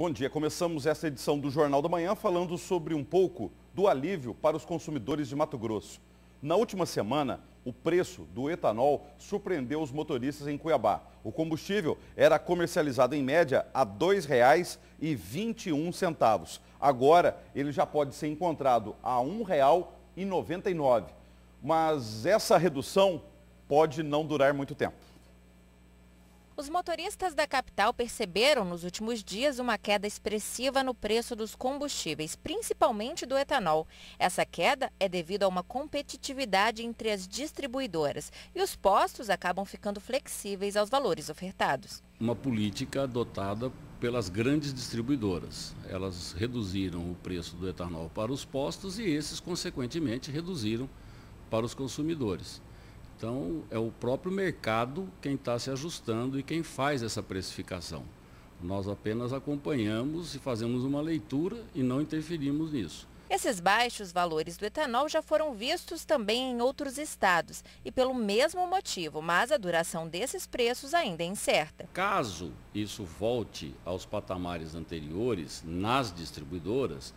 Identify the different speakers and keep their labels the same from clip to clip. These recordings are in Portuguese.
Speaker 1: Bom dia. Começamos essa edição do Jornal da Manhã falando sobre um pouco do alívio para os consumidores de Mato Grosso. Na última semana, o preço do etanol surpreendeu os motoristas em Cuiabá. O combustível era comercializado em média a R$ 2,21. Agora, ele já pode ser encontrado a R$ 1,99. Mas essa redução pode não durar muito tempo.
Speaker 2: Os motoristas da capital perceberam nos últimos dias uma queda expressiva no preço dos combustíveis, principalmente do etanol. Essa queda é devido a uma competitividade entre as distribuidoras e os postos acabam ficando flexíveis aos valores ofertados.
Speaker 3: Uma política adotada pelas grandes distribuidoras. Elas reduziram o preço do etanol para os postos e esses, consequentemente, reduziram para os consumidores. Então, é o próprio mercado quem está se ajustando e quem faz essa precificação. Nós apenas acompanhamos e fazemos uma leitura e não interferimos nisso.
Speaker 2: Esses baixos valores do etanol já foram vistos também em outros estados e pelo mesmo motivo, mas a duração desses preços ainda é incerta.
Speaker 3: Caso isso volte aos patamares anteriores nas distribuidoras,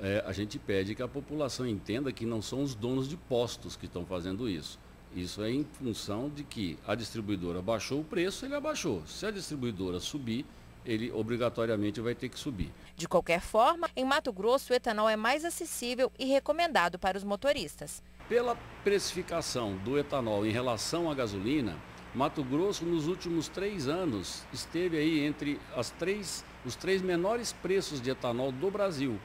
Speaker 3: é, a gente pede que a população entenda que não são os donos de postos que estão fazendo isso. Isso é em função de que a distribuidora baixou o preço, ele abaixou. Se a distribuidora subir, ele obrigatoriamente vai ter que subir.
Speaker 2: De qualquer forma, em Mato Grosso, o etanol é mais acessível e recomendado para os motoristas.
Speaker 3: Pela precificação do etanol em relação à gasolina, Mato Grosso, nos últimos três anos, esteve aí entre as três, os três menores preços de etanol do Brasil.